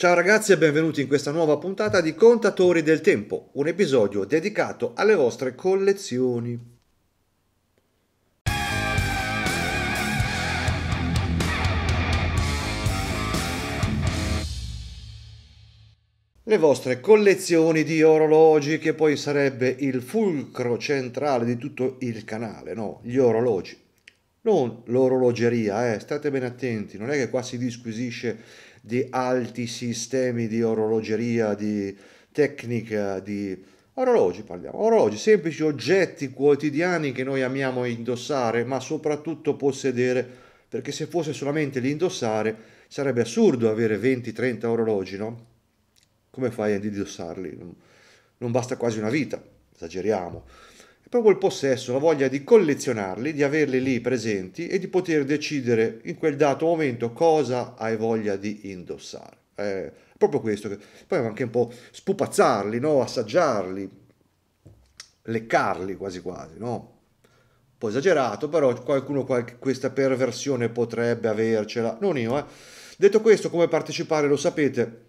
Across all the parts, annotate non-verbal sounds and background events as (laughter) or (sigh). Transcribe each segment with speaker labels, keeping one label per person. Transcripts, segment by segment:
Speaker 1: Ciao ragazzi e benvenuti in questa nuova puntata di Contatori del Tempo, un episodio dedicato alle vostre collezioni. Le vostre collezioni di orologi, che poi sarebbe il fulcro centrale di tutto il canale, no? Gli orologi. Non l'orologeria, eh? state ben attenti, non è che qua si disquisisce di alti sistemi di orologeria, di tecnica, di orologi parliamo, orologi, semplici oggetti quotidiani che noi amiamo indossare, ma soprattutto possedere, perché se fosse solamente l'indossare sarebbe assurdo avere 20-30 orologi, no? Come fai ad indossarli? Non basta quasi una vita, esageriamo è proprio il possesso, la voglia di collezionarli, di averli lì presenti e di poter decidere in quel dato momento cosa hai voglia di indossare. È proprio questo, poi anche un po' spupazzarli, no? assaggiarli, leccarli quasi quasi, no? Un po' esagerato, però qualcuno qualche, questa perversione potrebbe avercela, non io, eh? Detto questo, come partecipare lo sapete,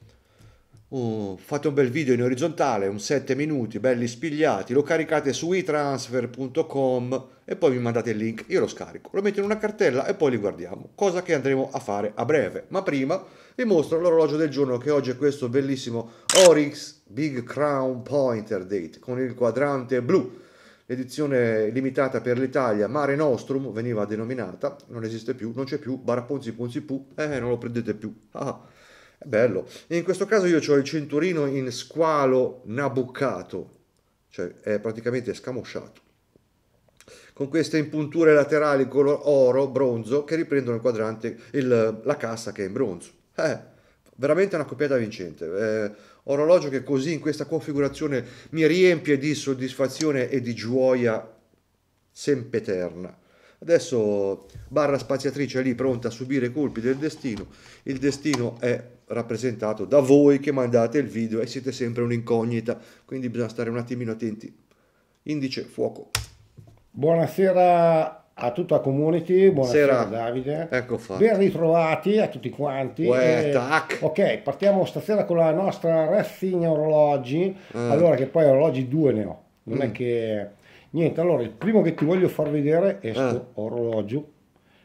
Speaker 1: Uh, fate un bel video in orizzontale, un 7 minuti, belli spigliati, lo caricate su itransfer.com e poi mi mandate il link, io lo scarico, lo metto in una cartella e poi li guardiamo, cosa che andremo a fare a breve. Ma prima vi mostro l'orologio del giorno che oggi è questo bellissimo Oryx Big Crown Pointer Date con il quadrante blu. Edizione limitata per l'Italia, Mare Nostrum veniva denominata, non esiste più, non c'è più, Barapponzi Ponzi Pu, eh non lo prendete più. Ah è bello. in questo caso io ho il cinturino in squalo nabuccato, cioè è praticamente scamosciato, con queste impunture laterali color oro, bronzo, che riprendono il quadrante, il, la cassa che è in bronzo. Eh, veramente una coppiata vincente. Eh, orologio che così in questa configurazione mi riempie di soddisfazione e di gioia sempeterna. Adesso barra spaziatrice è lì pronta a subire i colpi del destino. Il destino è rappresentato da voi che mandate il video e siete sempre un'incognita, quindi bisogna stare un attimino attenti. Indice fuoco.
Speaker 2: Buonasera a tutta la community, buonasera Sera.
Speaker 1: Davide. Ecco Ben
Speaker 2: ritrovati a tutti quanti. Uè, eh, tac. Ok, partiamo stasera con la nostra rassegna orologi. Eh. Allora che poi orologi due ne ho. Non mm. è che niente, allora il primo che ti voglio far vedere è questo eh. orologio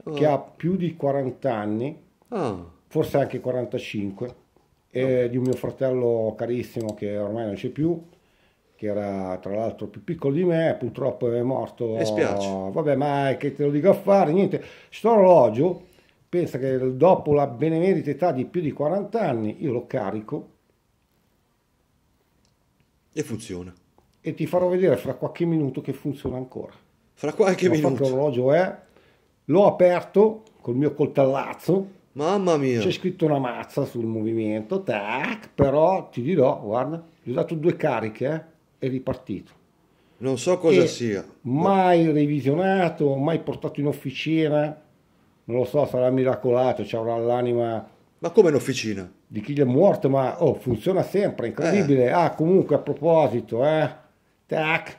Speaker 2: oh. che ha più di 40 anni. Oh forse anche 45, e di un mio fratello carissimo che ormai non c'è più, che era tra l'altro più piccolo di me, purtroppo è morto. Mi spiace. Vabbè, ma che te lo dico a fare, niente. Sto orologio, pensa che dopo la benemerita età di più di 40 anni, io lo carico. E funziona. E ti farò vedere fra qualche minuto che funziona ancora. Fra qualche minuto. L'orologio è, eh? l'ho aperto col mio coltellazzo Mamma mia. C'è scritto una mazza sul movimento, tac, però ti dirò, guarda, gli ho dato due cariche eh, e ripartito. Non so cosa e sia. Mai revisionato, mai portato in officina, non lo so, sarà miracolato, ci avrà l'anima... Ma come in officina? Di chi gli è morto, ma oh, funziona sempre, incredibile. Eh. Ah, comunque a proposito, eh, tac,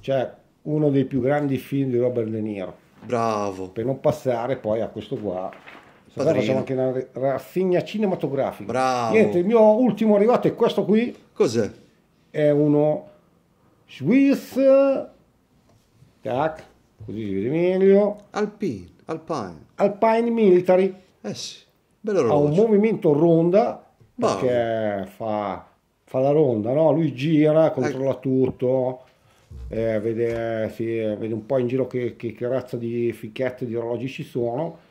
Speaker 2: cioè uno dei più grandi film di Robert De Niro. Bravo. Per non passare poi a questo qua Stasera facciamo anche una rassegna cinematografica. Bravo. Niente, il mio ultimo arrivato è questo qui. Cos'è? È uno Swiss. Tac, così si vede meglio. Alpine, Alpine. Alpine Military. Eh sì, bello Ha un movimento ronda Bravo. fa, fa, la ronda, no? Lui gira, controlla eh. tutto. Eh, vede, eh, si, eh, vede, un po' in giro che, che, che razza di ficchette di orologi ci sono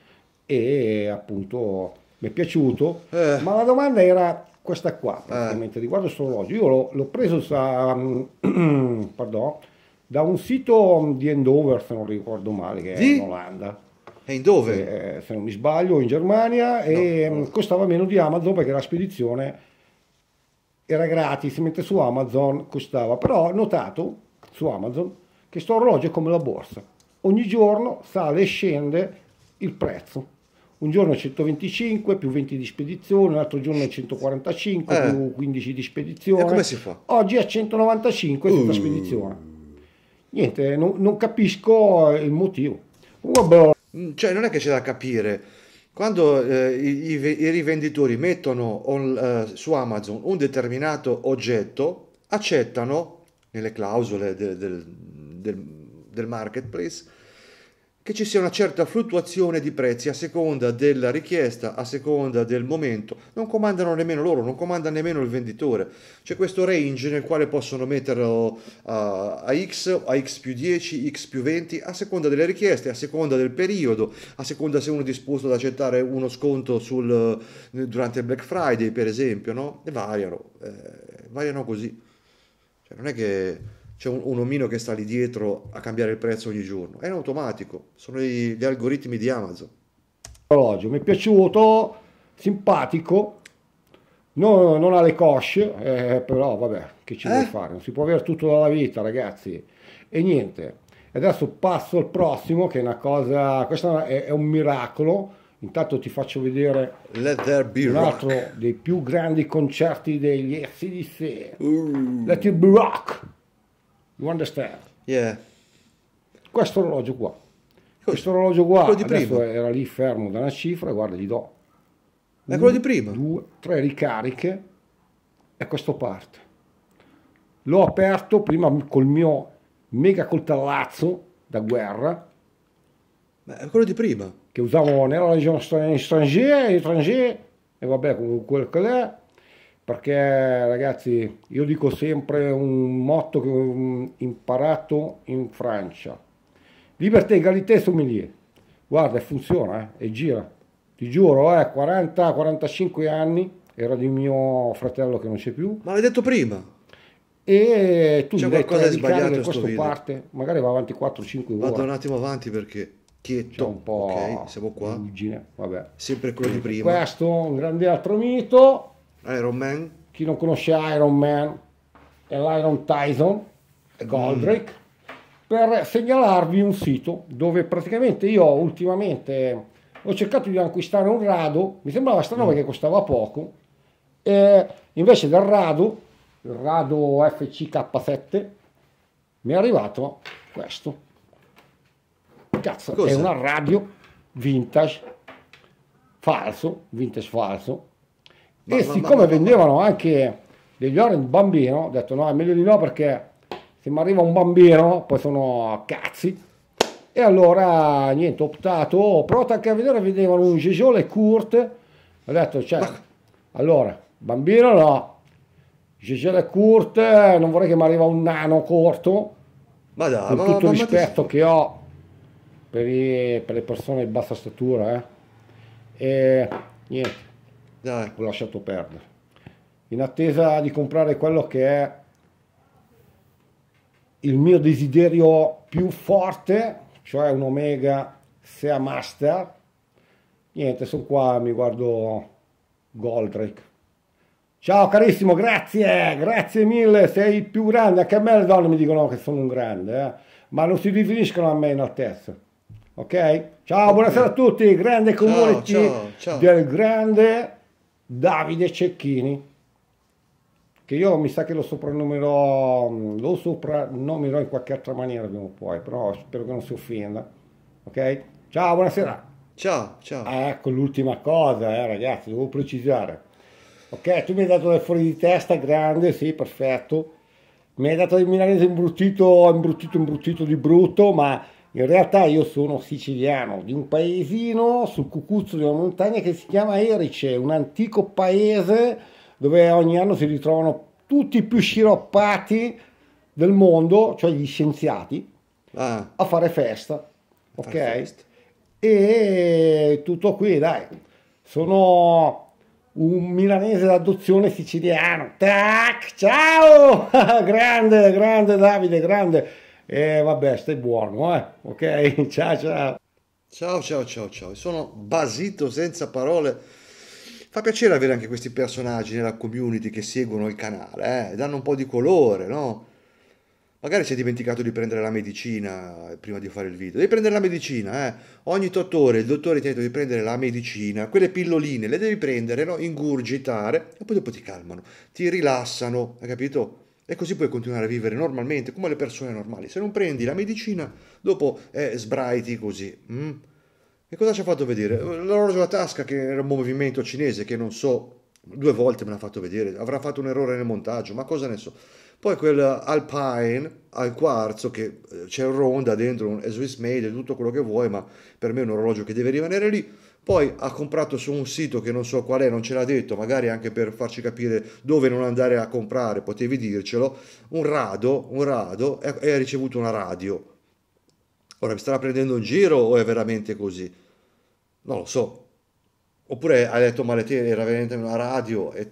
Speaker 2: e appunto mi è piaciuto, eh. ma la domanda era questa qua, eh. praticamente eh. riguardo questo orologio. Io l'ho, l'ho preso sa, (clears throat) pardon, da un sito di Endover, se non ricordo male, che di? in Olanda. E in dove? Eh, eh, se non mi sbaglio, in Germania, no. e no. Mm, costava meno di Amazon perché la spedizione era gratis, mentre su Amazon costava. Però ho notato su Amazon che sto orologio è come la borsa. Ogni giorno sale e scende il prezzo. Un giorno 125 più 20 di spedizione, un altro giorno 145 eh. più 15 di spedizione. E come si fa? Oggi a 195 uh. tutta spedizione. Niente, non, non capisco il motivo.
Speaker 1: Vabbè. Mm, cioè non è che c'è da capire quando eh, i, i, rivenditori mettono on, eh, su Amazon un determinato oggetto, accettano nelle clausole del, del, del, del marketplace che ci sia una certa fluttuazione di prezzi a seconda della richiesta, a seconda del momento. Non comandano nemmeno loro, non comanda nemmeno il venditore. C'è questo range nel quale possono metterlo a, a X, a X più 10, X più 20, a seconda delle richieste, a seconda del periodo, a seconda se uno è disposto ad accettare uno sconto sul, durante il Black Friday, per esempio, no? E variano, eh, variano così. Cioè, non è che c'è un, un, omino che sta lì dietro a cambiare il prezzo ogni giorno. È in automatico, sono gli, gli algoritmi di Amazon. Orologio, mi è piaciuto,
Speaker 2: simpatico, non, non ha le cosce, eh, però vabbè, che ci eh? vuoi fare? Non si può avere tutto dalla vita, ragazzi. E niente. Adesso passo al prossimo, che è una cosa, questo è, è un miracolo. Intanto ti faccio vedere un altro rock. dei più grandi concerti degli SDC. Uh. Let It Be Rock! You understand? Yeah. Questo orologio qua. Questo orologio qua di prima. era lì fermo da una cifra guarda gli do. È quello di prima. Due, tre ricariche e questo parte. L'ho aperto prima col mio mega coltellazzo da guerra. Ma è quello di prima. Che usavo, nella era una legione straniera, e vabbè, quello che è perché ragazzi io dico sempre un motto che ho imparato in Francia liberté, egalité, sommelier guarda funziona eh, e gira ti giuro eh, 40-45 anni era di mio fratello che non c'è più ma l'hai detto prima e
Speaker 1: tu c'è qualcosa di sbagliato in questo video. parte magari va avanti 4-5 ore un attimo avanti perché Chieto, un po' okay, siamo qua. vabbè. Sempre quello di prima. Questo
Speaker 2: un grande altro mito Iron Man. Chi non conosce Iron Man è l'Iron Tyson e Goldrake mm. per segnalarvi un sito dove praticamente io ultimamente ho cercato di acquistare un rado, mi sembrava strano mm. che costava poco, e invece del rado, il rado FCK7, mi è arrivato questo. Cazzo, Cos'è? è una radio vintage falso, vintage falso, ma, e ma, siccome ma, vendevano anche degli orange bambino, ho detto no, è meglio di no perché se mi arriva un bambino poi sono cazzi. E allora niente, ho optato, ho provato anche a vedere, vedevano un e Kurt, ho detto cioè, ah. allora, bambino no, e Kurt, eh, non vorrei che mi arriva un nano corto, ma da, con ma, tutto il rispetto ma ti... che ho per, i, per, le persone di bassa statura, eh. e niente, dai. Eh, ho lasciato perdere. In attesa di comprare quello che è il mio desiderio più forte, cioè un Omega Sea Master, niente, sono qua, mi guardo Goldrake. Ciao carissimo, grazie, grazie mille, sei il più grande, anche a me le donne mi dicono che sono un grande, eh? ma non si definiscono a me in altezza. Ok? Ciao, okay. buonasera a tutti, grande community ciao, ciao, ciao. del grande Davide Cecchini che io mi sa che lo soprannomerò mm, lo soprannomerò in qualche altra maniera prima o poi però spero che non si offenda ok ciao buonasera ciao ciao ah, ecco l'ultima cosa eh, ragazzi devo precisare ok tu mi hai dato del fuori di testa grande sì perfetto mi hai dato del milanese imbruttito imbruttito imbruttito di brutto ma in realtà io sono siciliano di un paesino sul cucuzzo di una montagna che si chiama Erice, un antico paese dove ogni anno si ritrovano tutti i più sciroppati del mondo, cioè gli scienziati, ah. a fare festa. A ok? Festa. E tutto qui, dai. Sono un milanese d'adozione siciliano. Tac, ciao! (laughs) grande, grande Davide, grande
Speaker 1: e vabbè, stai buono, eh? Ok, (laughs) ciao ciao. Ciao ciao ciao ciao, sono basito senza parole. Fa piacere avere anche questi personaggi nella community che seguono il canale, eh? danno un po' di colore, no? Magari si è dimenticato di prendere la medicina prima di fare il video. Devi prendere la medicina, eh. Ogni 8 il dottore ti ha detto di prendere la medicina, quelle pilloline le devi prendere, no? Ingurgitare e poi dopo ti calmano, ti rilassano, hai capito? E così puoi continuare a vivere normalmente, come le persone normali. Se non prendi la medicina, dopo eh, sbraiti così. Mm. E cosa ci ha fatto vedere? L'orologio alla tasca, che era un movimento cinese, che non so, due volte me l'ha fatto vedere. Avrà fatto un errore nel montaggio, ma cosa ne so. Poi quel Alpine al quarzo, che eh, c'è Ronda dentro, è Swiss made, tutto quello che vuoi, ma per me è un orologio che deve rimanere lì poi ha comprato su un sito che non so qual è, non ce l'ha detto, magari anche per farci capire dove non andare a comprare, potevi dircelo, un rado, un rado e ha ricevuto una radio. Ora mi starà prendendo in giro o è veramente così? Non lo so. Oppure ha detto male te, era veramente una radio e...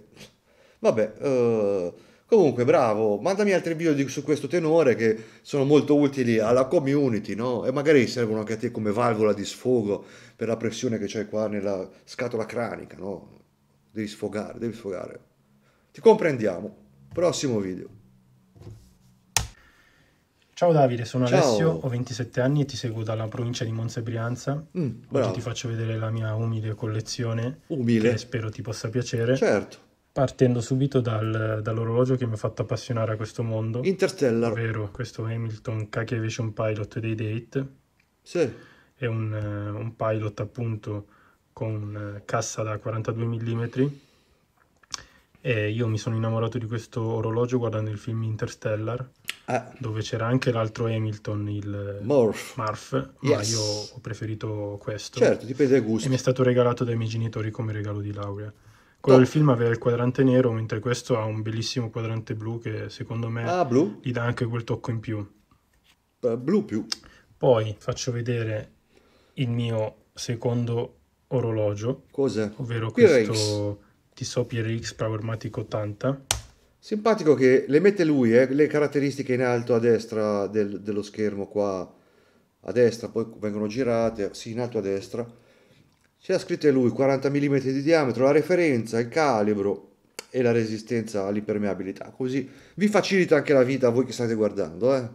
Speaker 1: Vabbè, uh Comunque, bravo, mandami altri video di, su questo tenore che sono molto utili alla community, no? E magari servono anche a te come valvola di sfogo per la pressione che c'è qua nella scatola cranica, no? Devi sfogare, devi sfogare. Ti comprendiamo. Prossimo video.
Speaker 3: Ciao Davide, sono Ciao. Alessio, ho 27 anni e ti seguo dalla provincia di Monza e Brianza. Mm, Oggi ti faccio vedere la mia umile collezione. Umile. Che spero ti possa piacere. Certo partendo subito dal, dall'orologio che mi ha fatto appassionare a questo mondo. Interstellar. Ovvero questo Hamilton Calculation Pilot dei Date. Sì. È un, un pilot appunto con eh, cassa da 42 mm. E io mi sono innamorato di questo orologio guardando il film Interstellar, ah. dove c'era anche l'altro Hamilton, il Morph, Marf, yes. ma io ho preferito questo. Certo, dipende dai gusti. E mi è stato regalato dai miei genitori come regalo di laurea. Quello del film aveva il quadrante nero, mentre questo ha un bellissimo quadrante blu che secondo me ah, gli dà anche quel tocco in più. Uh, blu più. Poi faccio vedere il mio secondo orologio. Cos'è? Ovvero PRX. questo Tissot PRX Powermatic 80.
Speaker 1: Simpatico che le mette lui, eh, le caratteristiche in alto a destra del, dello schermo qua a destra, poi vengono girate, sì in alto a destra c'era scritto lui 40 mm di diametro, la referenza, il calibro e la resistenza all'impermeabilità. Così vi facilita anche la vita a voi che state guardando. Eh.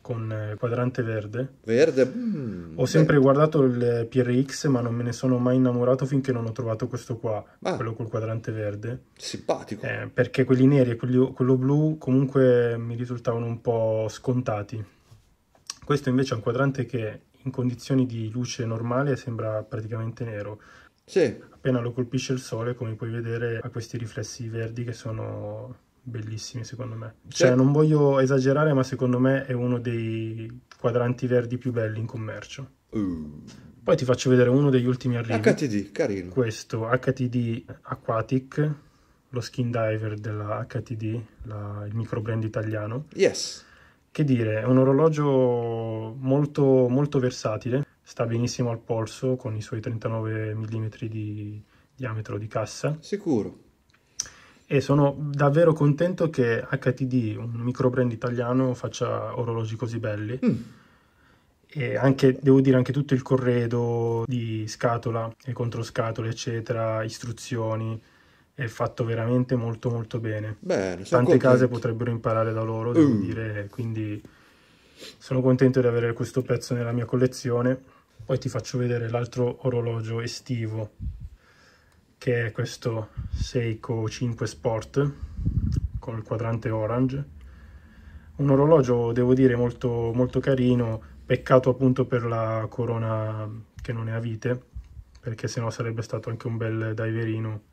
Speaker 3: Con eh, quadrante verde.
Speaker 1: Verde? Mm,
Speaker 3: ho sempre beh. guardato il eh, PRX ma non me ne sono mai innamorato finché non ho trovato questo qua, ah, quello col quadrante verde. Simpatico. Eh, perché quelli neri e quelli, quello blu comunque mi risultavano un po' scontati. Questo invece è un quadrante che in condizioni di luce normale sembra praticamente nero. Sì. Appena lo colpisce il sole, come puoi vedere, ha questi riflessi verdi che sono bellissimi secondo me. Cioè, non voglio esagerare, ma secondo me è uno dei quadranti verdi più belli in commercio. Uh. Poi ti faccio vedere uno degli ultimi arrivi. HTD, carino. Questo HTD Aquatic, lo skin diver della HTD, la, il microbrand italiano. Yes. Che dire, è un orologio molto, molto versatile, sta benissimo al polso con i suoi 39 mm di diametro di cassa. Sicuro. E sono davvero contento che HTD, un micro brand italiano, faccia orologi così belli. Mm. E anche, devo dire, anche tutto il corredo di scatola e controscatole, eccetera, istruzioni è fatto veramente molto molto bene. Bene, Tante contenti. case potrebbero imparare da loro, devo mm. dire, quindi sono contento di avere questo pezzo nella mia collezione. Poi ti faccio vedere l'altro orologio estivo, che è questo Seiko 5 Sport col quadrante orange. Un orologio, devo dire, molto, molto carino, peccato appunto per la corona che non è a vite, perché sennò sarebbe stato anche un bel diverino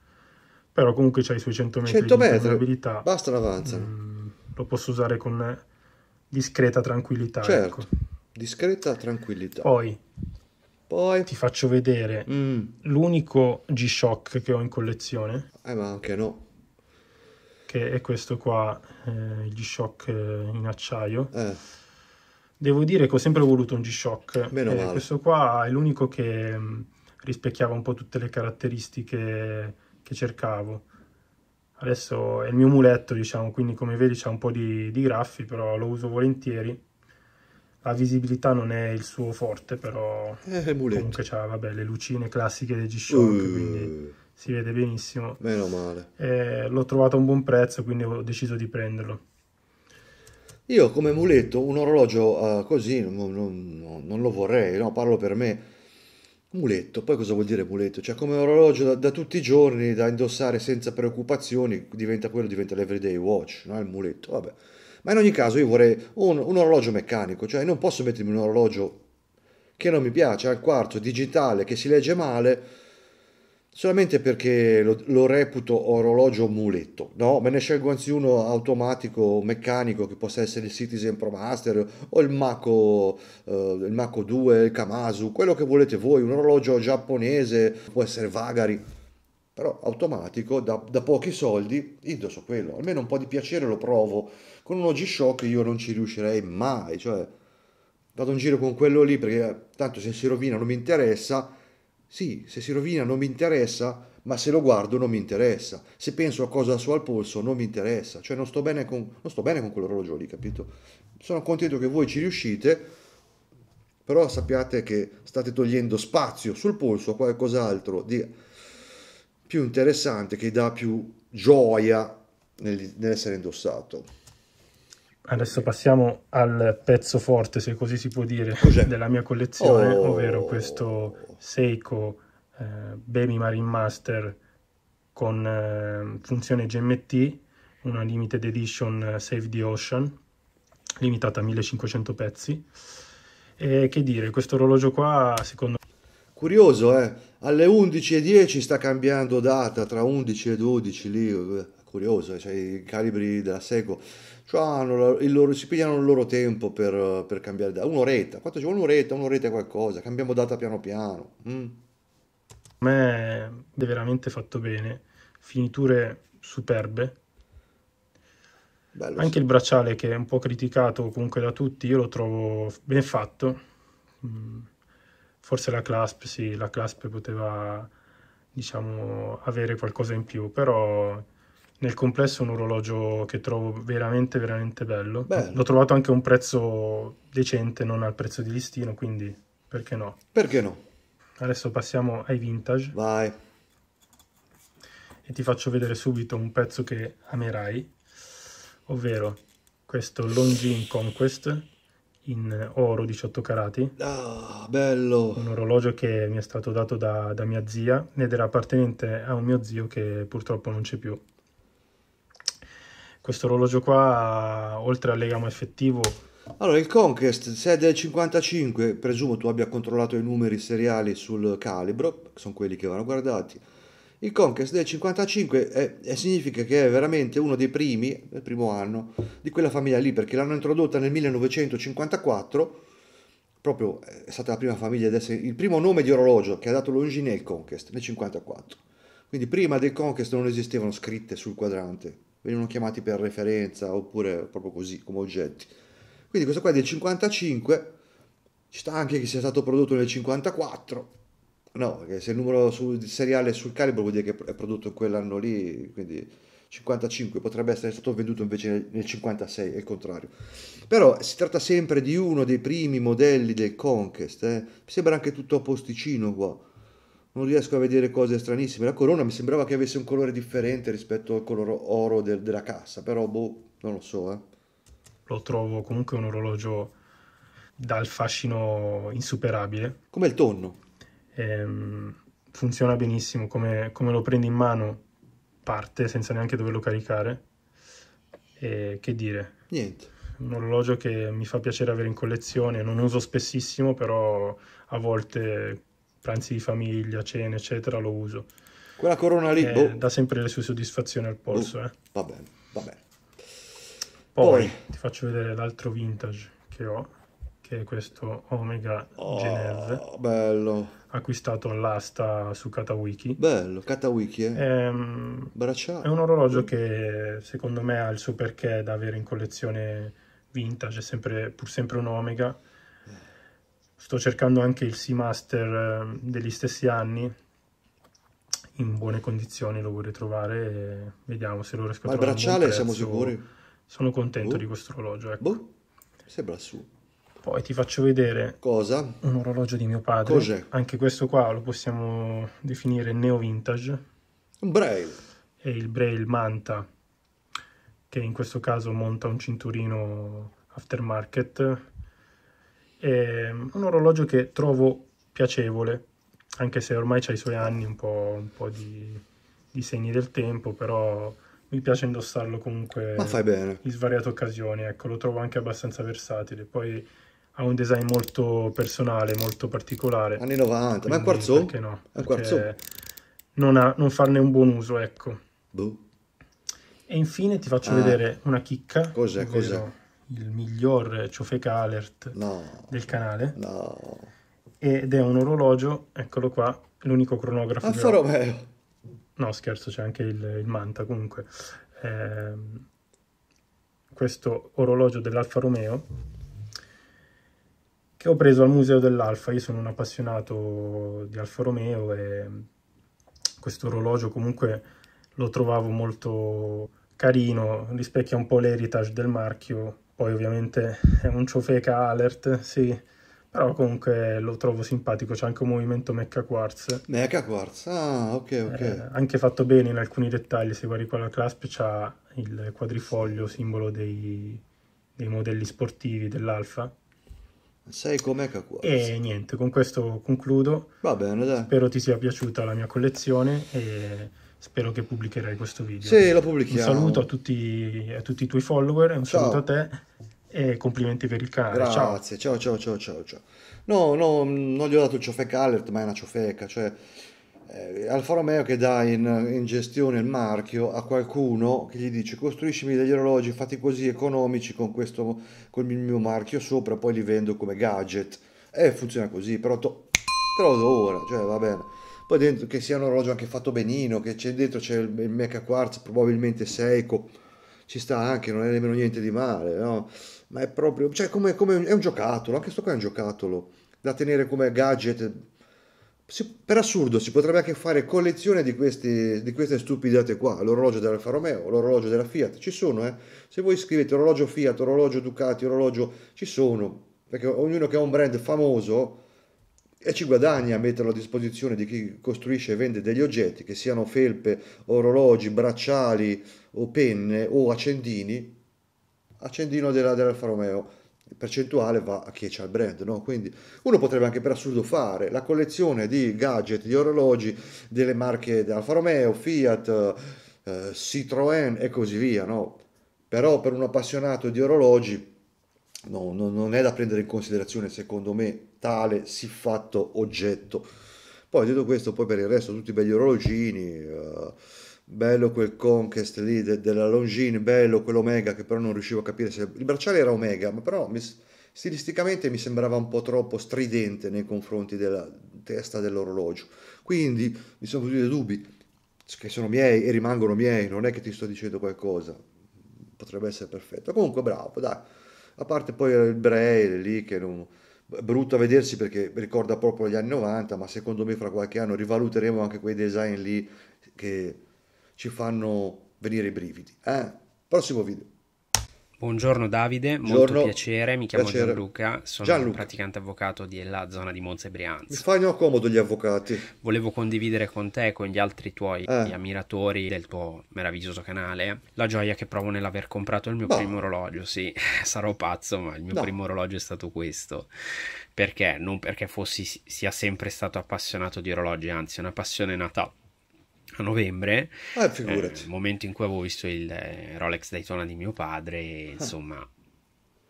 Speaker 3: però comunque c'hai i suoi 100 metri 100 di permeabilità. Basta l'avanza. Mm, lo posso usare con discreta tranquillità. Ecco. Certo, ecco.
Speaker 1: discreta tranquillità. Poi,
Speaker 3: Poi... ti faccio vedere mm. l'unico G-Shock che ho in collezione.
Speaker 1: Eh, ma anche no.
Speaker 3: Che è questo qua, eh, G-Shock eh, in acciaio. Eh. Devo dire che ho sempre voluto un G-Shock. Meno eh, male. Questo qua è l'unico che mm, rispecchiava un po' tutte le caratteristiche che cercavo. Adesso è il mio muletto, diciamo, quindi come vedi c'è un po' di, di graffi, però lo uso volentieri. La visibilità non è il suo forte, però eh, comunque c'ha vabbè, le lucine classiche dei G-Shock, uh, quindi si vede benissimo. Meno male. Eh, l'ho trovato a un buon prezzo, quindi ho deciso di prenderlo.
Speaker 1: Io come muletto un orologio uh, così non, non, non, lo vorrei, no? parlo per me Muletto, poi cosa vuol dire muletto? Cioè come orologio da, da, tutti i giorni da indossare senza preoccupazioni, diventa quello, diventa l'everyday watch, no? il muletto, vabbè. Ma in ogni caso io vorrei un, un, orologio meccanico, cioè non posso mettermi un orologio che non mi piace, al quarzo digitale, che si legge male, solamente perché lo, lo, reputo orologio muletto, no? Me ne scelgo anzi uno automatico, meccanico, che possa essere il Citizen Pro Master o il Mako, eh, il Mako 2, il Kamasu, quello che volete voi, un orologio giapponese, può essere Vagari, però automatico, da, da pochi soldi, indosso quello, almeno un po' di piacere lo provo, con uno G-Shock io non ci riuscirei mai, cioè vado in giro con quello lì perché eh, tanto se si rovina non mi interessa, sì, se si rovina non mi interessa, ma se lo guardo non mi interessa. Se penso a cosa so al polso non mi interessa. Cioè non sto bene con, non sto bene con quell'orologio lì, capito? Sono contento che voi ci riuscite, però sappiate che state togliendo spazio sul polso a qualcos'altro di più interessante che dà più gioia nell'essere indossato.
Speaker 3: Adesso passiamo al pezzo forte, se così si può dire, della mia collezione, oh. ovvero questo Seiko eh, Baby Marine Master con eh, funzione GMT, una limited edition eh, Save the Ocean, limitata a 1500 pezzi. E che dire, questo orologio qua, secondo me...
Speaker 1: Curioso, eh? Alle 11.10 sta cambiando data, tra 11 e 12 lì, eh, curioso, eh, cioè i calibri della Seiko cioè il loro, si pigliano il loro tempo per, per cambiare data, un'oretta, quanto ci vuole un'oretta, un'oretta è qualcosa, cambiamo data piano piano.
Speaker 3: Mm. A me è veramente fatto bene, finiture superbe. Bello, Anche sì. il bracciale che è un po' criticato comunque da tutti, io lo trovo ben fatto. Mm. Forse la clasp, sì, la clasp poteva diciamo avere qualcosa in più, però nel complesso è un orologio che trovo veramente veramente bello. bello. L'ho trovato anche a un prezzo decente, non al prezzo di listino, quindi perché no? Perché no? Adesso passiamo ai vintage. Vai. E ti faccio vedere subito un pezzo che amerai, ovvero questo Longines Conquest in oro 18 carati. Ah, bello! Un orologio che mi è stato dato da, da mia zia ed era appartenente a un mio zio che purtroppo non c'è più questo orologio qua, oltre al legame effettivo...
Speaker 1: Allora, il Conquest, se è del 55, presumo tu abbia controllato i numeri seriali sul calibro, sono quelli che vanno guardati. Il Conquest del 55 è, è, significa che è veramente uno dei primi, del primo anno, di quella famiglia lì, perché l'hanno introdotta nel 1954, proprio eh, è stata la prima famiglia ad essere, il primo nome di orologio che ha dato Longines è il Conquest, nel 54. Quindi prima del Conquest non esistevano scritte sul quadrante, venivano chiamati per referenza oppure proprio così come oggetti. Quindi questo qua è del 55, ci sta anche che sia stato prodotto nel 54, no, perché se il numero sul seriale è sul calibro vuol dire che è prodotto in quell'anno lì, quindi 55 potrebbe essere stato venduto invece nel 56, è il contrario. Però si tratta sempre di uno dei primi modelli del Conquest, eh? mi sembra anche tutto a posticino qua non riesco a vedere cose stranissime. La corona mi sembrava che avesse un colore differente rispetto al colore oro del, della cassa, però boh, non lo so. Eh.
Speaker 3: Lo trovo comunque un orologio dal fascino insuperabile.
Speaker 1: Come il tonno.
Speaker 3: Ehm, funziona benissimo, come, come, lo prendi in mano parte senza neanche doverlo caricare. E, che dire? Niente. Un orologio che mi fa piacere avere in collezione, non uso spessissimo, però a volte pranzi di famiglia, cene, eccetera, lo uso. Quella corona lì... Eh, boh. Dà sempre le sue soddisfazioni al polso, boh. eh.
Speaker 1: Va bene, va bene. Poi, Poi,
Speaker 3: ti faccio vedere l'altro vintage che ho, che è questo Omega oh, Geneve. Bello. Acquistato all'asta su Katawiki. Bello, Katawiki, eh. È, ehm, Bracciale. È un orologio che secondo me ha il suo perché da avere in collezione vintage, sempre, pur sempre un Omega sto cercando anche il Seamaster ehm, degli stessi anni in buone condizioni lo vorrei trovare vediamo se lo riesco Ma a trovare il bracciale siamo sicuri? sono contento uh, di questo orologio ecco. boh, sembra su poi ti faccio vedere Cosa? un orologio di mio padre Cos'è? anche questo qua lo possiamo definire neo vintage un braille è il braille manta che in questo caso monta un cinturino aftermarket è ehm, un orologio che trovo piacevole, anche se ormai ha i suoi anni, un po', un po di, di, segni del tempo, però mi piace indossarlo comunque in svariate occasioni, ecco, lo trovo anche abbastanza versatile. Poi ha un design molto personale, molto particolare. Anni 90, ma è un quarzo? Perché no? È un quarzo? Non, ha, non, farne un buon uso, ecco. Boh. E infine ti faccio ah. vedere una chicca. Cos'è? Cos'è? il miglior Ciofeca Alert no, del canale. No. Ed è un orologio, eccolo qua, l'unico cronografo. Alfa ah, Romeo! No, scherzo, c'è anche il, il Manta comunque. Eh, questo orologio dell'Alfa Romeo che ho preso al Museo dell'Alfa. Io sono un appassionato di Alfa Romeo e questo orologio comunque lo trovavo molto carino, rispecchia un po' l'heritage del marchio poi ovviamente è un ciofeca alert, sì, però comunque lo trovo simpatico, c'è anche un movimento Mecca Quartz.
Speaker 1: Mecca Quartz, ah ok eh, ok. Eh, anche fatto bene
Speaker 3: in alcuni dettagli, se guardi qua la clasp c'ha il quadrifoglio, simbolo dei, dei modelli sportivi dell'Alfa.
Speaker 1: Sei come Mecca E
Speaker 3: niente, con questo concludo.
Speaker 1: Va bene, dai.
Speaker 3: Spero ti sia piaciuta la mia collezione e Spero che pubblicherai questo video. Sì, lo pubblichiamo. Un saluto a tutti, a tutti i tuoi follower, un ciao. saluto a te e complimenti per il canale. Grazie,
Speaker 1: ciao ciao ciao ciao. ciao. No, no, non gli ho dato il ciofeca alert, ma è una ciofeca, cioè eh, Alfa Romeo che dà in, in, gestione il marchio a qualcuno che gli dice costruiscimi degli orologi fatti così economici con questo con il mio marchio sopra, poi li vendo come gadget. E eh, funziona così, però to- te lo do ora, cioè va bene poi dentro che sia un orologio anche fatto benino, che c'è dentro c'è il, il Mecha Quartz, probabilmente Seiko, ci sta anche, non è nemmeno niente di male, no? Ma è proprio, cioè come, come è un giocattolo, anche sto qua è un giocattolo, da tenere come gadget, si, per assurdo si potrebbe anche fare collezione di, questi, di queste stupidate qua, l'orologio dell'Alfa Romeo, l'orologio della Fiat, ci sono, eh? Se voi scrivete orologio Fiat, orologio Ducati, orologio, ci sono, perché ognuno che ha un brand famoso e ci guadagna a metterlo a disposizione di chi costruisce e vende degli oggetti, che siano felpe, orologi, bracciali o penne o accendini, accendino della, dell'Alfa Romeo, il percentuale va a chi c'ha il brand, no? quindi uno potrebbe anche per assurdo fare la collezione di gadget, di orologi delle marche dell'Alfa Romeo, Fiat, eh, Citroën e così via, no? però per un appassionato di orologi no, no, non è da prendere in considerazione secondo me tale siffatto oggetto. Poi detto questo, poi per il resto tutti belli orologini, uh, bello quel Conquest lì de, della Longines, bello quell'Omega che però non riuscivo a capire se... Il bracciale era Omega, ma però mi, stilisticamente mi sembrava un po' troppo stridente nei confronti della testa dell'orologio. Quindi mi sono venuti dei dubbi che sono miei e rimangono miei, non è che ti sto dicendo qualcosa. Potrebbe essere perfetto. Comunque bravo, dai a parte poi il Braille lì che non, è brutto a vedersi perché ricorda proprio gli anni 90, ma secondo me fra qualche anno rivaluteremo anche quei design lì che ci fanno venire i brividi. Eh? Prossimo video.
Speaker 4: Buongiorno Davide, Buongiorno. molto piacere, mi chiamo piacere. Gianluca, sono Gianluca. un praticante avvocato della zona di Monza e Brianza. Mi
Speaker 1: fanno comodo gli avvocati.
Speaker 4: Volevo condividere con te e con gli altri tuoi eh. ammiratori del tuo meraviglioso canale la gioia che provo nell'aver comprato il mio no. primo orologio, sì, (laughs) sarò pazzo ma il mio no. primo orologio è stato questo. Perché? Non perché fossi sia sempre stato appassionato di orologi, anzi è una passione nata a novembre,
Speaker 1: eh, figurati.
Speaker 4: Eh, momento in cui avevo visto il eh, Rolex Daytona di mio padre, ah. insomma, ah.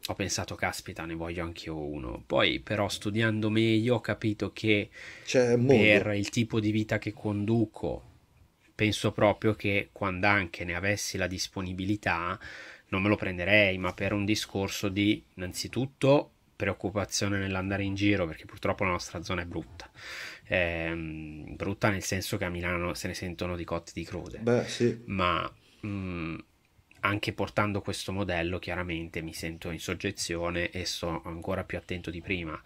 Speaker 4: ho pensato, caspita, ne voglio anch'io uno. Poi però studiando meglio ho capito che per il tipo di vita che conduco, penso proprio che quando anche ne avessi la disponibilità, non me lo prenderei, ma per un discorso di, innanzitutto, preoccupazione nell'andare in giro perché purtroppo la nostra zona è brutta. Ehm, brutta nel senso che a Milano se ne sentono di cotte di crude. Beh, sì. Ma mh, mm, anche portando questo modello chiaramente mi sento in soggezione e sto ancora più attento di prima.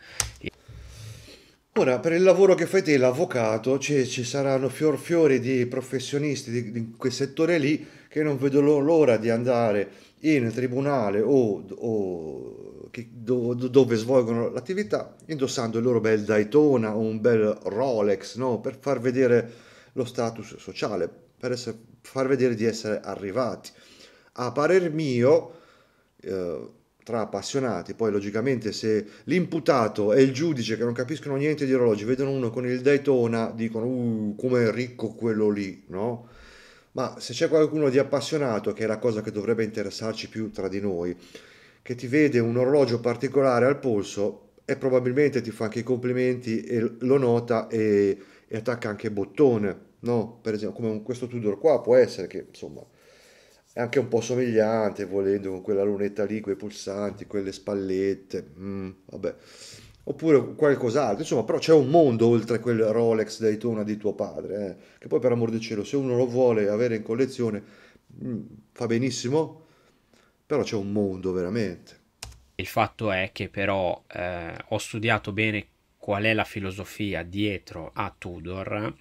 Speaker 1: Ora, per il lavoro che fai te, l'avvocato, ci, ci saranno fior fiori di professionisti di, di quel settore lì che non vedono l'ora di andare in tribunale o, o che, do, dove svolgono l'attività indossando il loro bel Daytona o un bel Rolex no? per far vedere lo status sociale, per essere, far vedere di essere arrivati. A parer mio, eh, tra appassionati, poi logicamente se l'imputato e il giudice che non capiscono niente di orologi vedono uno con il Daytona, dicono uh, è ricco quello lì, no? Ma se c'è qualcuno di appassionato, che è la cosa che dovrebbe interessarci più tra di noi, che ti vede un orologio particolare al polso e probabilmente ti fa anche i complimenti e lo nota e, e attacca anche bottone, no? Per esempio, come questo Tudor qua può essere che insomma è anche un po' somigliante volendo con quella lunetta lì, quei pulsanti, quelle spallette, mm, vabbè. Oppure qualcos'altro, insomma, però c'è un mondo oltre quel Rolex Daytona di tuo padre, eh? che poi per amor di cielo, se uno lo vuole avere in collezione, mm, fa benissimo, però c'è un mondo veramente.
Speaker 4: Il fatto è che però eh, ho studiato bene qual è la filosofia dietro a Tudor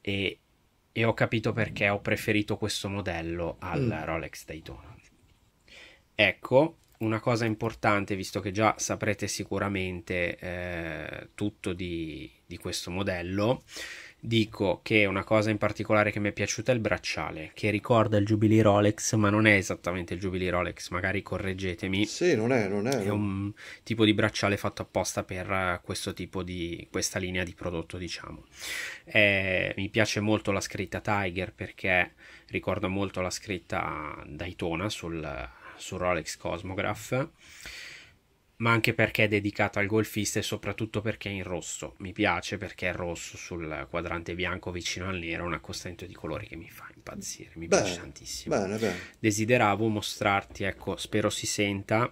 Speaker 4: e, e ho capito perché ho preferito questo modello al mm. Rolex Daytona. Ecco, una cosa importante, visto che già saprete sicuramente eh, tutto di, di questo modello, dico che una cosa in particolare che mi è piaciuta è il bracciale, che ricorda il Jubilee Rolex, ma non è esattamente il Jubilee Rolex, magari correggetemi. Sì, non è, non è. È un tipo di bracciale fatto apposta per eh, questo tipo di, questa linea di prodotto, diciamo. Eh, mi piace molto la scritta Tiger perché ricorda molto la scritta Daytona sul, sul Rolex Cosmograph ma anche perché è dedicata al golfista e soprattutto perché è in rosso. Mi piace perché è rosso sul quadrante bianco vicino al nero, è una costante di colori che mi fa impazzire, mi bene, piace tantissimo. Bene, bene. Desideravo mostrarti, ecco, spero si senta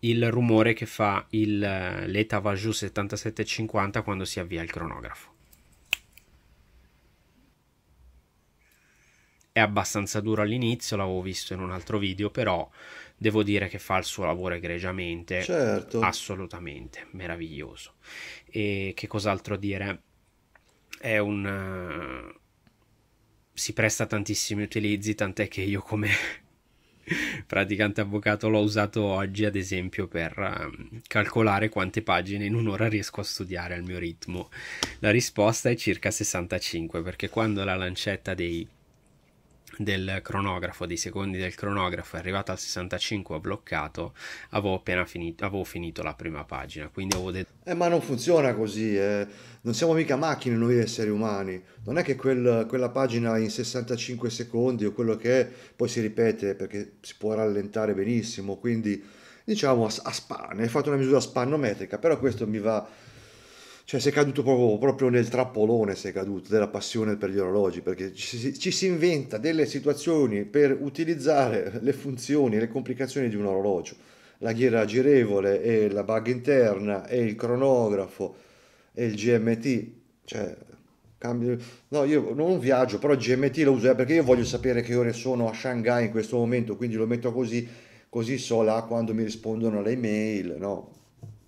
Speaker 4: il rumore che fa l'Eta l'Etavaju 7750 quando si avvia il cronografo. è abbastanza duro all'inizio, l'avevo visto in un altro video, però devo dire che fa il suo lavoro egregiamente, certo. assolutamente meraviglioso. E che cos'altro dire? È un... Eh, si presta a tantissimi utilizzi, tant'è che io come (laughs) praticante avvocato l'ho usato oggi ad esempio per ehm, calcolare quante pagine in un'ora riesco a studiare al mio ritmo. La risposta è circa 65 perché quando la lancetta dei del cronografo, dei secondi del cronografo, è arrivata al 65, ho bloccato, avevo appena finito, avevo finito la prima pagina, quindi avevo detto...
Speaker 1: Eh, ma non funziona così, eh. non siamo mica macchine noi esseri umani, non è che quel, quella pagina in 65 secondi o quello che è, poi si ripete perché si può rallentare benissimo, quindi diciamo a, a span, hai fatto una misura spannometrica, però questo mi va cioè sei caduto proprio, proprio, nel trappolone, sei caduto, della passione per gli orologi, perché ci, ci, si inventa delle situazioni per utilizzare le funzioni, le complicazioni di un orologio, la ghiera girevole e la baga interna e il cronografo e il GMT, cioè cambio, no io non viaggio, però il GMT lo uso eh, perché io voglio sapere che ore sono a Shanghai in questo momento, quindi lo metto così, così so là quando mi rispondono le email, no?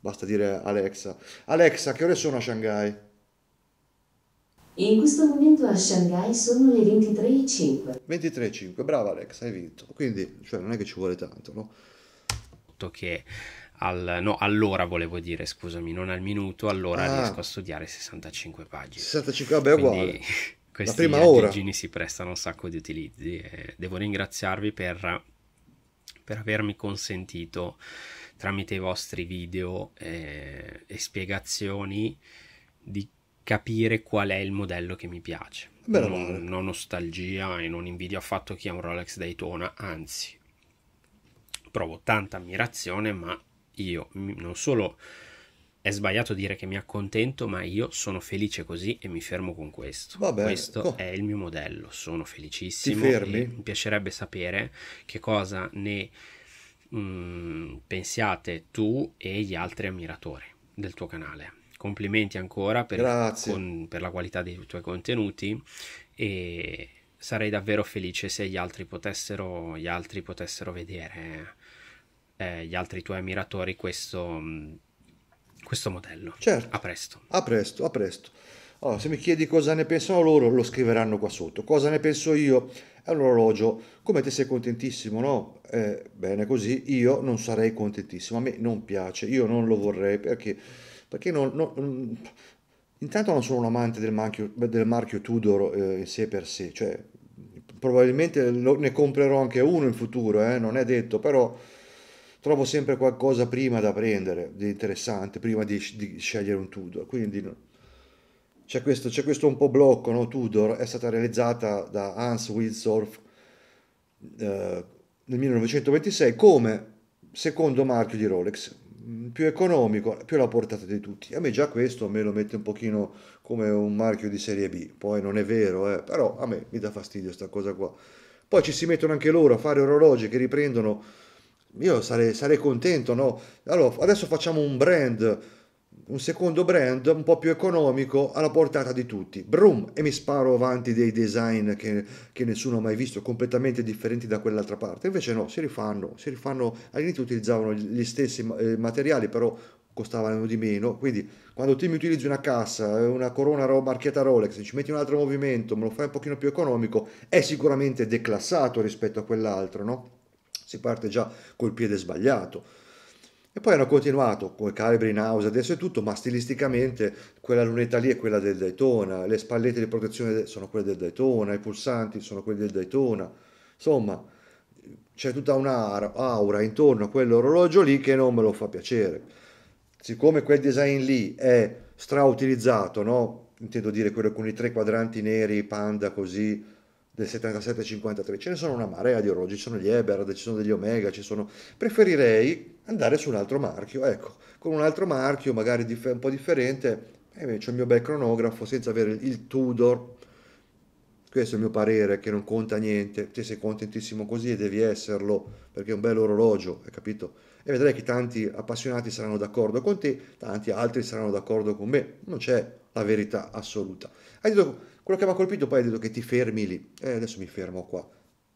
Speaker 1: Basta dire Alexa. Alexa, che ore sono a Shanghai?
Speaker 4: In questo momento a Shanghai sono le 23.05.
Speaker 1: 23.05, brava Alexa, hai vinto. Quindi, cioè, non è che ci vuole tanto, no?
Speaker 4: Che al, no, all'ora volevo dire, scusami, non al minuto, allora ah. riesco a studiare 65 pagine.
Speaker 1: 65, vabbè, Quindi... uguale. (laughs) questi origini
Speaker 4: si prestano un sacco di utilizzi. Eh. devo ringraziarvi per, per avermi consentito tramite i vostri video eh, e spiegazioni di capire qual è il modello che mi piace. Bene, non, male. non nostalgia e non invidio affatto chi ha un Rolex Daytona, anzi, provo tanta ammirazione, ma io non solo è sbagliato dire che mi accontento, ma io sono felice così e mi fermo con questo. Vabbè, questo co- è il mio modello, sono felicissimo. Ti fermi? mi piacerebbe sapere che cosa ne Mm, pensiate tu e gli altri ammiratori del tuo canale. Complimenti ancora per, con, per la qualità dei tuoi contenuti e sarei davvero felice se gli altri potessero, gli altri potessero vedere, eh, gli altri tuoi ammiratori, questo, mm,
Speaker 1: questo modello. Certo. A presto. A presto, a presto. Allora, se mi chiedi cosa ne pensano loro, lo scriveranno qua sotto. Cosa ne penso io? È un orologio. Come te sei contentissimo, no? Eh, bene così, io non sarei contentissimo. A me non piace, io non lo vorrei perché, perché non, non Intanto non sono un amante del, marchio, del marchio Tudor eh, in sé per sé, cioè probabilmente lo, ne comprerò anche uno in futuro, eh, non è detto, però trovo sempre qualcosa prima da prendere di interessante, prima di, di scegliere un Tudor. Quindi c'è questo, c'è questo un po' blocco, no? Tudor è stata realizzata da Hans Wilsdorf eh, nel 1926 come secondo marchio di Rolex, mm, più economico, più alla portata di tutti. A me già questo me lo mette un pochino come un marchio di serie B, poi non è vero, eh, però a me mi dà fastidio questa cosa qua. Poi ci si mettono anche loro a fare orologi che riprendono, io sarei, sarei contento, no? Allora, adesso facciamo un brand un secondo brand un po' più economico alla portata di tutti. Brum, e mi sparo avanti dei design che, che nessuno ha mai visto, completamente differenti da quell'altra parte. Invece no, si rifanno, si rifanno, all'inizio utilizzavano gli stessi eh, materiali, però costavano di meno, quindi quando tu mi utilizzi una cassa, eh, una corona marchiata Rolex, ci metti un altro movimento, me lo fai un pochino più economico, è sicuramente declassato rispetto a quell'altro, no? Si parte già col piede sbagliato. E poi hanno continuato con i calibri in house adesso è tutto, ma stilisticamente quella lunetta lì è quella del Daytona, le spallette di protezione sono quelle del Daytona, i pulsanti sono quelli del Daytona, insomma c'è tutta un'aura intorno a quell'orologio lì che non me lo fa piacere. Siccome quel design lì è strautilizzato, no? intendo dire quello con i tre quadranti neri, panda così, del 77-53, ce ne sono una marea di orologi, ci sono gli Eberhard, ci sono degli Omega, ci sono... Preferirei andare su un altro marchio, ecco, con un altro marchio magari un po' differente, eh, c'è il mio bel cronografo senza avere il Tudor, questo è il mio parere, che non conta niente, te sei contentissimo così e devi esserlo, perché è un bel orologio, hai capito? E vedrai che tanti appassionati saranno d'accordo con te, tanti altri saranno d'accordo con me, non c'è la verità assoluta. Hai detto quello che mi ha colpito poi è detto che ti fermi lì. Eh, adesso mi fermo qua.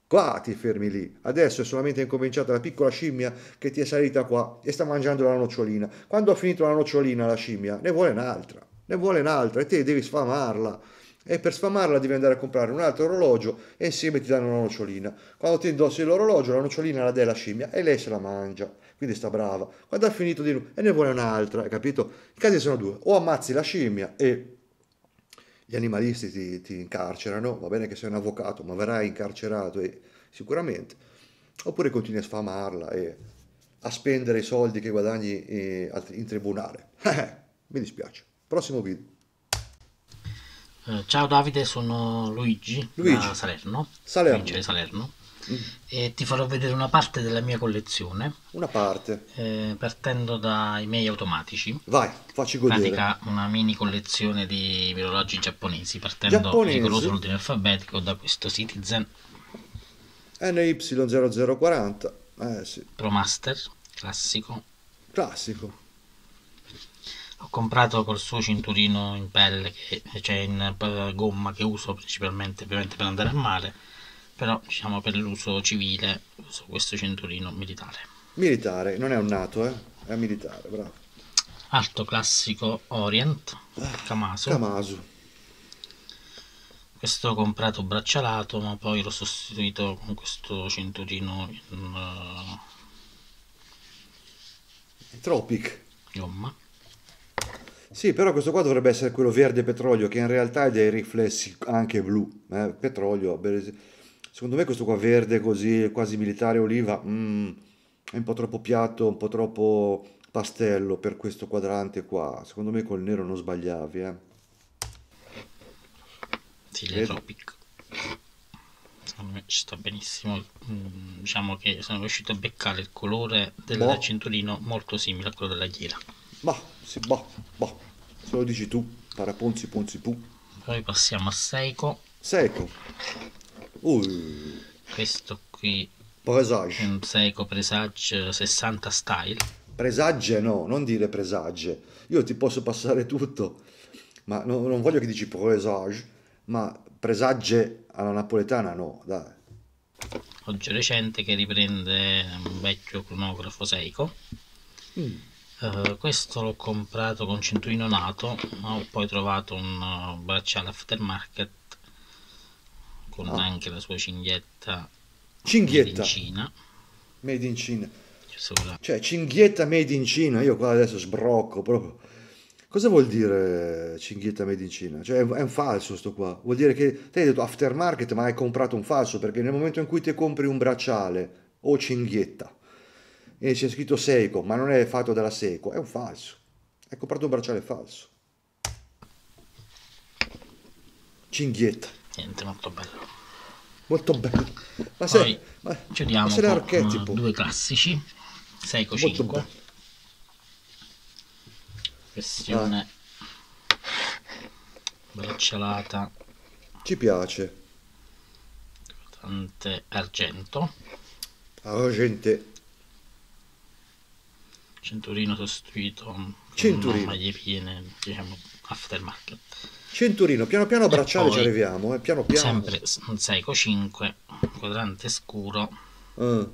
Speaker 1: Qua ti fermi lì. Adesso è solamente incominciata la piccola scimmia che ti è salita qua e sta mangiando la nocciolina. Quando ha finito la nocciolina la scimmia, ne vuole un'altra. Ne vuole un'altra e te devi sfamarla. E per sfamarla devi andare a comprare un altro orologio e insieme ti danno la nocciolina. Quando ti indossi l'orologio, la nocciolina la dai alla scimmia e lei se la mangia. Quindi sta brava. Quando ha finito di e ne vuole un'altra, hai capito? I casi sono due. O ammazzi la scimmia e gli animalisti ti, ti, incarcerano, va bene che sei un avvocato, ma verrai incarcerato e, sicuramente, oppure continui a sfamarla e a spendere i soldi che guadagni eh, in tribunale. (laughs) Eh, mi dispiace. Prossimo video.
Speaker 5: Eh, ciao Davide, sono Luigi, Luigi. da Salerno. Salerno. Luigi Salerno e ti farò vedere una parte della mia collezione. Una parte. Eh, partendo dai miei automatici. Vai, facci godere. pratica una mini collezione di orologi giapponesi, partendo rigoroso ordine alfabetico da questo Citizen
Speaker 1: NY0040. Eh sì. Promaster,
Speaker 5: classico.
Speaker 1: Classico.
Speaker 5: Ho comprato col suo cinturino in pelle, che, cioè in gomma che uso principalmente ovviamente per andare a mare però diciamo per l'uso civile uso questo cinturino militare.
Speaker 1: Militare, non è un nato, eh? è militare, bravo.
Speaker 5: Alto classico Orient, camaso Kamasu. Questo ho comprato braccialato, ma poi l'ho sostituito con questo cinturino in,
Speaker 1: uh... Tropic. Gomma. Sì, però questo qua dovrebbe essere quello verde petrolio, che in realtà ha dei riflessi anche blu, eh? petrolio. Per Secondo me questo qua verde così, quasi militare oliva, mm, è un po' troppo piatto, un po' troppo pastello per questo quadrante qua. Secondo me col nero non sbagliavi, eh. Sì, l'Europic.
Speaker 5: Secondo me ci sta benissimo. Mm, diciamo che sono riuscito a beccare il colore del boh. cinturino molto simile a quello della ghiera.
Speaker 1: ma sì, bah, bah. Se lo dici tu, paraponzi ponzi pu.
Speaker 5: Poi passiamo a Seiko.
Speaker 1: Seiko.
Speaker 5: Uh. Questo qui. Presage. È un Seiko Presage 60
Speaker 1: Style. Presage no, non dire presage. Io ti posso passare tutto, ma no, non voglio che dici presage, ma presage alla napoletana no, dai.
Speaker 5: Oggi recente che riprende un vecchio cronografo Seiko. Mm. Uh, questo l'ho comprato con cinturino Nato, ho poi trovato un eh, bracciale aftermarket con ah. anche la sua cinghietta
Speaker 1: cinghietta made in Cina. Made in Cina. Cioè, cinghietta made in Cina, io qua adesso sbrocco proprio. Cosa vuol dire cinghietta made in Cina? Cioè, è un falso sto qua. Vuol dire che te hai detto aftermarket, ma hai comprato un falso, perché nel momento in cui ti compri un bracciale o cinghietta e c'è scritto Seiko, ma non è fatto dalla Seiko, è un falso. Hai comprato un bracciale falso. Cinghietta niente molto bello molto
Speaker 5: bello ma se, Poi, ma, chiudiamo ma se con uh, due classici Seiko molto 5 questione ah. braccialata
Speaker 1: ci piace
Speaker 5: tante argento
Speaker 1: ah, argente
Speaker 5: cinturino sostituito cinturino maglie piene diciamo aftermarket
Speaker 1: Centurino, piano piano bracciale ci arriviamo, eh, piano piano. Sempre
Speaker 5: un 6,5, quadrante scuro. Uh.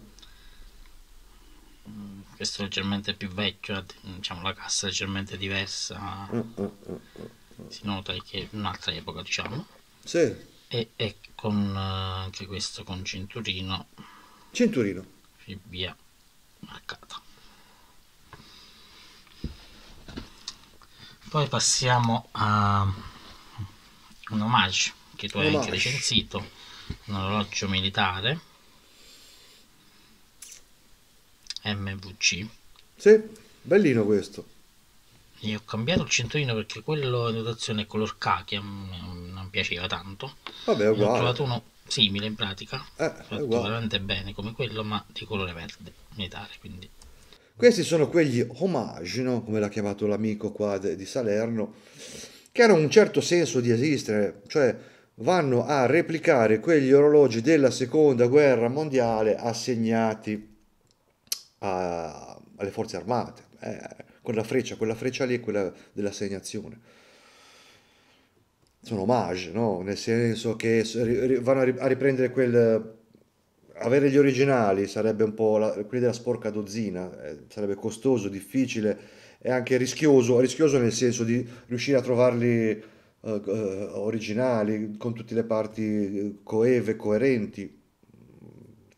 Speaker 5: Questo è leggermente più vecchio, eh, diciamo la cassa è leggermente diversa.
Speaker 1: Uh, uh,
Speaker 5: si nota che è un'altra epoca, diciamo. Sì. E, e con anche questo con cinturino. Cinturino. Fibbia marcata. Poi passiamo a un omaggio che tu un hai anche recensito, un orologio militare MVC.
Speaker 1: Sì, bellino questo.
Speaker 5: Io ho cambiato il cinturino perché quello in dotazione color khaki non piaceva tanto.
Speaker 1: Vabbè, Ho trovato
Speaker 5: uno simile in pratica, eh, fatto veramente bene come quello, ma di colore verde militare, quindi
Speaker 1: questi sono quegli omaggi no? come l'ha chiamato l'amico qua de- di Salerno, che hanno un certo senso di esistere, cioè vanno a replicare quegli orologi della seconda guerra mondiale assegnati a, alle forze armate, eh, con la freccia, quella freccia lì è quella dell'assegnazione. Sono omage, no? nel senso che vanno a riprendere quel... Avere gli originali sarebbe un po' la, quelli della sporca dozzina, eh, sarebbe costoso, difficile è anche rischioso, rischioso nel senso di riuscire a trovarli eh, eh originali, con tutte le parti eh, coeve, coerenti.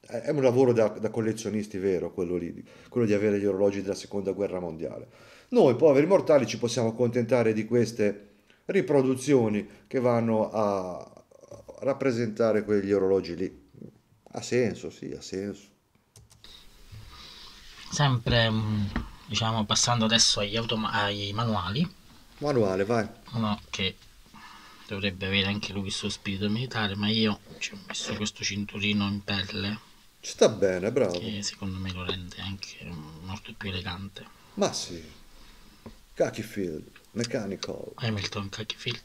Speaker 1: È un lavoro da, da collezionisti vero quello lì, quello di avere gli orologi della seconda guerra mondiale. Noi poveri mortali ci possiamo accontentare di queste riproduzioni che vanno a rappresentare quegli orologi lì. Ha senso, sì, ha senso.
Speaker 5: Sempre mm, diciamo passando adesso agli, autom- ai manuali.
Speaker 1: Manuale, vai. Uno
Speaker 5: che dovrebbe avere anche lui il suo spirito militare, ma io ci ho messo questo cinturino in pelle.
Speaker 1: Ci sta bene, bravo. Che secondo me lo rende anche molto più elegante. Ma sì. Cachifield, Mechanical. Hamilton Cachifield.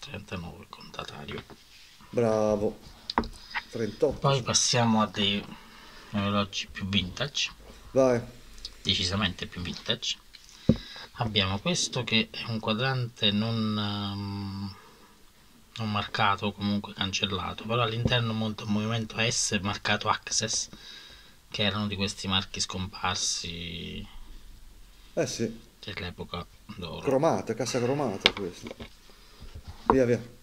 Speaker 1: 39 contatario.
Speaker 5: Bravo. 38. Poi passiamo a dei orologi più vintage. Vai. Decisamente più vintage. Abbiamo questo che è un quadrante non, um, non marcato, comunque cancellato, però all'interno monta un movimento S marcato Access, che erano di questi marchi scomparsi. Eh sì. Dell'epoca d'oro.
Speaker 1: Cromata, cassa cromata questa. Via via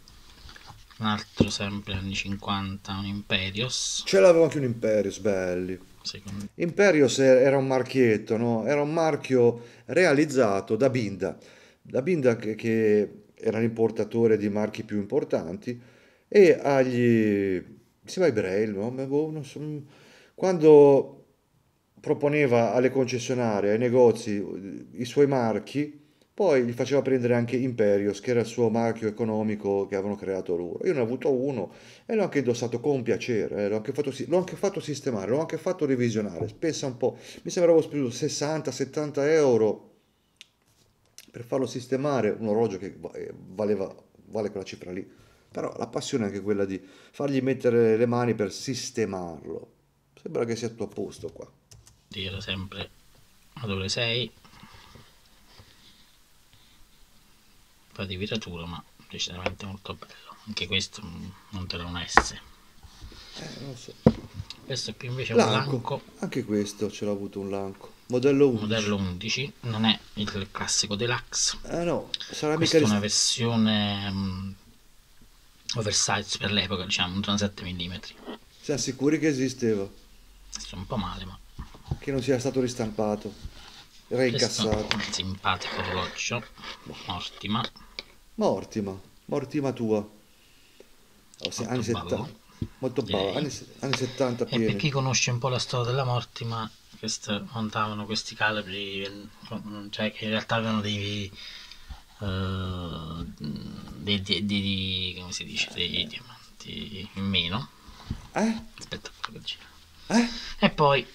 Speaker 1: un altro
Speaker 5: sempre anni 50, un Imperius.
Speaker 1: Ce l'avevo anche un Imperius, belli secondo Imperios era un marchietto, no? era un marchio realizzato da Binda, da Binda che, che era l'importatore di marchi più importanti e agli, mi sembra Braille, no? Boh, so, quando proponeva alle concessionarie, ai negozi i suoi marchi, poi gli faceva prendere anche Imperios, che era il suo marchio economico che avevano creato loro. Io ne ho avuto uno e l'ho anche indossato con piacere, eh. l'ho, anche fatto, l'ho, anche fatto, sistemare, l'ho anche fatto revisionare. Pensa un po', mi sembrava speso 60-70 euro per farlo sistemare, un orologio che eh, valeva, vale quella cifra lì. Però la passione è anche quella di fargli mettere le mani per sistemarlo. Sembra che sia tutto a posto qua.
Speaker 5: Tiro sempre. Ma dove sei? da di viratura ma decisamente molto bello anche questo mm, non te un S eh, non so. questo qui invece è un
Speaker 1: lanco anche questo ce l'ha avuto un lanco modello 11 modello 11
Speaker 5: non è il classico deluxe eh no sarà questa mica è una versione um, mm, oversize per l'epoca diciamo un 37 mm
Speaker 1: siamo sicuri che esisteva sto un po' male ma che non sia stato ristampato reincassato. Un
Speaker 5: simpatico orologio.
Speaker 1: Mortima. Mortima, Mortima tua. Oh, se, anni 70. Molto bravo, anni, anni, 70 pieni. per chi
Speaker 5: conosce un po' la storia della Mortima, queste, montavano questi calibri, cioè che in realtà avevano dei... Uh, dei, dei, dei, come si dice, dei diamanti in meno. Eh? Aspetta, che gira. Eh? E poi,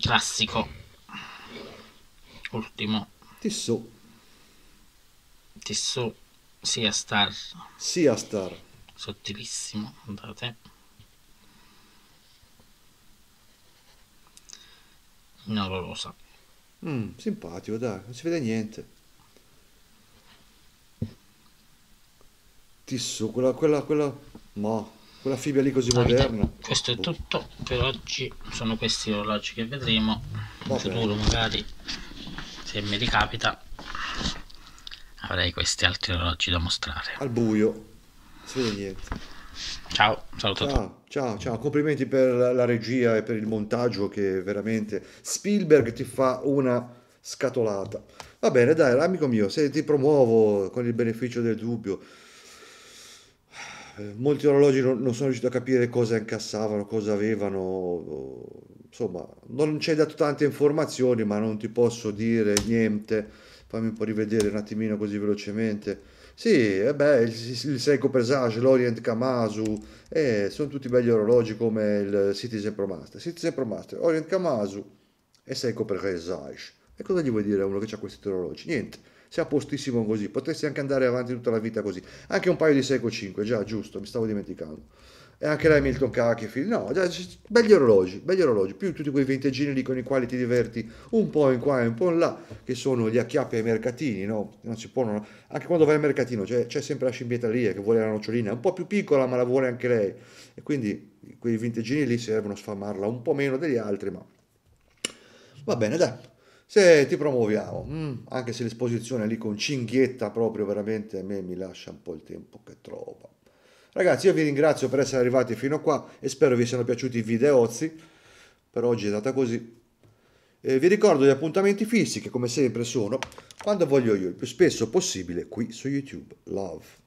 Speaker 5: classico, Ultimo. Tissot. Tissot, sia star. Sia star. Sottilissimo, andate. Non lo so.
Speaker 1: Mm, simpatico, dai, non si vede niente. Tissot, quella, quella, quella, ma quella fibbia lì così Avete, moderna.
Speaker 5: Questo è boh. tutto per oggi, sono questi orologi che vedremo, in futuro magari se mi ricapita avrei questi altri orologi da mostrare.
Speaker 1: Al buio, si vede
Speaker 5: niente.
Speaker 3: Ciao, saluto
Speaker 1: ciao, ciao, ciao, complimenti per la regia e per il montaggio che veramente Spielberg ti fa una scatolata. Va bene, dai, amico mio, se ti promuovo con il beneficio del dubbio, eh, molti orologi non sono riuscito a capire cosa incassavano, cosa avevano insomma, non ci hai dato tante informazioni, ma non ti posso dire niente. Fammi un po' rivedere un attimino così velocemente. Sì, eh beh, il, il Seiko Presage, l'Orient Kamasu, eh, sono tutti belli orologi come il Citizen Pro Master. Citizen Pro Master, Orient Kamasu e Seiko Presage. E cosa gli vuoi dire a uno che ha questi orologi? Niente, sei a postissimo così, potresti anche andare avanti tutta la vita così. Anche un paio di Seiko 5, già, giusto, mi stavo dimenticando e anche la Milton Cakefield, no, belli orologi, belli orologi, più tutti quei vintagini lì con i quali ti diverti un po' in qua e un po' in là, che sono gli acchiappi ai mercatini, no? Non si può, non... anche quando vai al mercatino c'è, c'è sempre la scimmietta lì eh, che vuole la nocciolina, un po' più piccola ma la vuole anche lei, e quindi quei vintagini lì servono a sfamarla un po' meno degli altri, ma va bene, dai, se ti promuoviamo, mm, anche se l'esposizione lì con cinghietta proprio veramente a me mi lascia un po' il tempo che trova. Ragazzi io vi ringrazio per essere arrivati fino a qua e spero vi siano piaciuti i videozzi. Per oggi è data così. Eh, vi ricordo gli appuntamenti fissi che come sempre sono quando voglio io, il più spesso possibile qui su YouTube. Love.